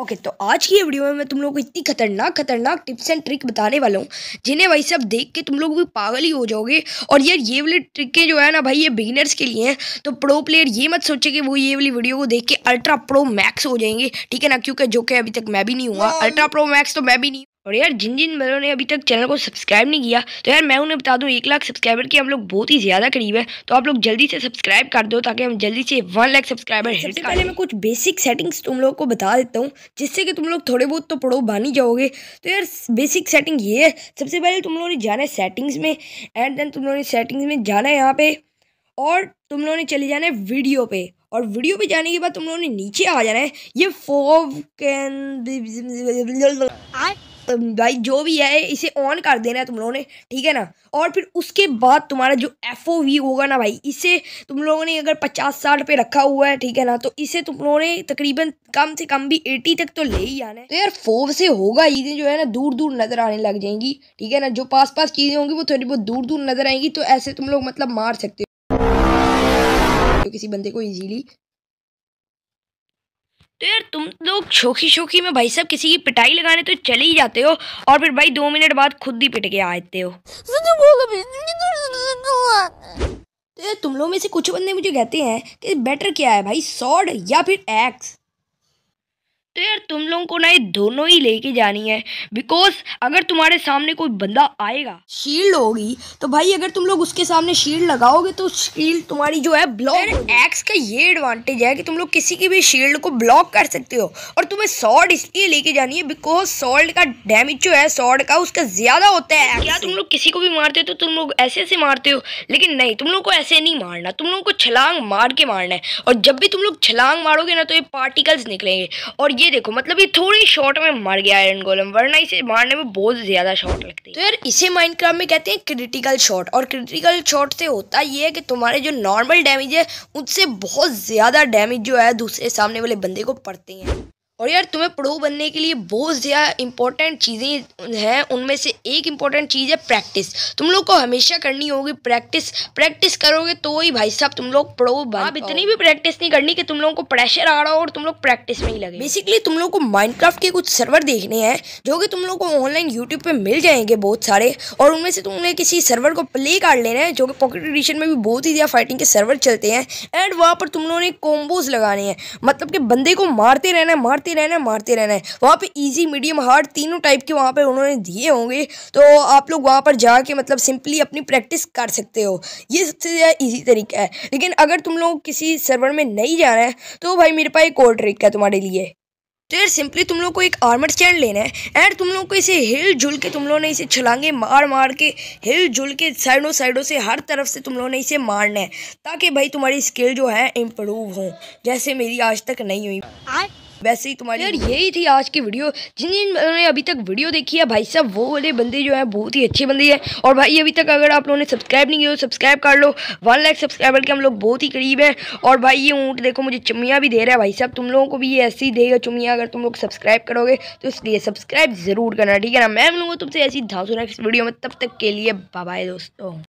okay okay, तो आज की वीडियो में मैं तुम लोग को इतनी खतरनाक खतरनाक टिप्स एंड ट्रिक बताने वाला हूँ जिन्हें भाई सब देख के तुम लोग भी पागल ही हो जाओगे और यार ये वाली ट्रिकें जो है ना भाई ये बिगिनर्स के लिए हैं तो प्रो प्लेयर ये मत सोचे कि वो ये वाली वीडियो को देख के अल्ट्रा प्रो मैक्स हो जाएंगे ठीक है ना क्योंकि जो कि अभी तक मैं भी नहीं हुआ अल्ट्रा प्रो मैक्स तो मैं भी नहीं और यार जिन जिन बलों ने अभी तक चैनल को सब्सक्राइब नहीं किया तो यार मैं उन्हें बता दूं एक लाख सब्सक्राइबर की हम लोग बहुत ही ज़्यादा करीब है तो आप लोग जल्दी से सब्सक्राइब कर दो ताकि हम जल्दी से वन लाख सब्सक्राइबर हिट पहले मैं कुछ बेसिक सेटिंग्स तुम लोग को बता देता हूँ जिससे कि तुम लोग थोड़े बहुत तो पढ़ो बानी जाओगे तो यार बेसिक सेटिंग ये है सबसे पहले तुम लोगों ने जाना है सेटिंग्स में एंड देन तुम लोगों ने सेटिंग्स में जाना है यहाँ पे और तुम लोगों ने चले जाना है वीडियो पे और वीडियो पे जाने के बाद तुम लोगों ने नीचे आ जाना है ये फोव कैन भाई जो भी है इसे ऑन कर देना है तुम लोगों ने ठीक है ना और फिर उसके बाद तुम्हारा जो एफ होगा ना भाई इसे तुम लोगों ने अगर पचास साठ पे रखा हुआ है ठीक है ना तो इसे तुम लोगों ने तकरीबन कम से कम भी एटी तक तो ले ही आना है तो यार फोव से होगा चीज़ें जो है ना दूर दूर नज़र आने लग जाएंगी ठीक है ना जो पास पास चीज़ें होंगी वो थोड़ी बहुत दूर दूर नज़र आएंगी तो ऐसे तुम लोग मतलब मार सकते हो तो किसी बंदे को इजीली तो यार तुम लोग शोखी शोखी में भाई साहब किसी की पिटाई लगाने तो चले ही जाते हो और फिर भाई दो मिनट बाद खुद ही पिट के आते हो तो यार तुम लोग में से कुछ बंदे मुझे कहते हैं कि बेटर क्या है भाई सॉर्ड या फिर एक्स तो यार तुम लोगों को ना ये दोनों ही लेके जानी है बिकॉज अगर तुम्हारे सामने कोई बंदा आएगा शील्ड होगी तो भाई अगर तुम लोग उसके सामने शील्ड लगाओगे तो शील्ड तुम्हारी जो है ब्लॉक एक्स का ये एडवांटेज है कि तुम लोग किसी की भी शील्ड को ब्लॉक कर सकते हो और तुम्हें सॉल्ट इसलिए लेके जानी है बिकॉज सॉल्ट का डैमेज जो है सॉल्ट का उसका ज्यादा होता है क्या तुम लोग किसी को भी मारते हो तो तुम लोग ऐसे ऐसे मारते हो लेकिन नहीं तुम लोग को ऐसे नहीं मारना तुम लोग को छलांग मार के मारना है और जब भी तुम लोग छलांग मारोगे ना तो ये पार्टिकल्स निकलेंगे और ये ये देखो मतलब ये थोड़ी शॉट में मर गया आयरन गोलम वरना इसे मारने में बहुत ज़्यादा शॉट लगती है तो यार इसे माइनक्राफ्ट में कहते हैं क्रिटिकल शॉट और क्रिटिकल शॉट से होता ये है कि तुम्हारे जो नॉर्मल डैमेज है उनसे बहुत ज़्यादा डैमेज जो है दूसरे सामने वाले बंदे को पड़ते हैं और यार तुम्हें प्रो बनने के लिए बहुत ज़्यादा इंपॉर्टेंट चीज़ें हैं उनमें से एक इम्पॉर्टेंट चीज़ है प्रैक्टिस तुम लोग को हमेशा करनी होगी प्रैक्टिस प्रैक्टिस करोगे तो ही भाई साहब तुम लोग प्रो बन अब इतनी भी प्रैक्टिस नहीं करनी कि तुम लोगों को प्रेशर आ रहा हो और तुम लोग प्रैक्टिस में ही लगे बेसिकली तुम लोग को माइंड के कुछ सर्वर देखने हैं जो कि तुम लोग को ऑनलाइन यूट्यूब पर मिल जाएंगे बहुत सारे और उनमें से तुमने किसी सर्वर को प्ले कार्ड लेना है जो कि पॉकेट एडिशन में भी बहुत ही ज़्यादा फाइटिंग के सर्वर चलते हैं एंड वहाँ पर तुम लोगों ने कॉम्बोज लगाने हैं मतलब कि बंदे को मारते रहना है मारते रहना है मारते रहना है वहाँ पे इजी मीडियम हार्ड तीनों टाइप के वहाँ पे उन्होंने दिए होंगे तो आप लोग वहाँ पर जाके मतलब सिंपली अपनी प्रैक्टिस कर सकते हो ये सबसे ज़्यादा ईजी तरीका है लेकिन अगर तुम लोग किसी सर्वर में नहीं जाना है तो भाई मेरे पास एक और ट्रिक है तुम्हारे लिए तो यार सिंपली तुम लोग को एक आर्मर स्टैंड लेना है एंड तुम लोग को इसे हिल जुल के तुम लोग ने इसे छलांगे मार मार के हिल जुल के साइडों साइडों से हर तरफ से तुम लोग ने इसे मारना है ताकि भाई तुम्हारी स्किल जो है इम्प्रूव हो जैसे मेरी आज तक नहीं हुई वैसे ही तुम्हारी यार यही थी आज की वीडियो जिन ने अभी तक वीडियो देखी है भाई साहब वो वाले बंदे जो है बहुत ही अच्छे बंदे हैं और भाई अभी तक अगर आप लोगों ने सब्सक्राइब नहीं किया तो सब्सक्राइब कर लो वन लाख सब्सक्राइबर के हम लोग बहुत ही करीब हैं और भाई ये ऊँट देखो मुझे चुमिया भी दे रहा है भाई साहब तुम लोगों को भी ये ऐसी ही देगा चुमिया अगर तुम लोग सब्सक्राइब करोगे तो इसलिए सब्सक्राइब ज़रूर करना ठीक है ना मैं मिलूँगा तुमसे ऐसी धांसू नेक्स्ट वीडियो में तब तक के लिए बाय दोस्तों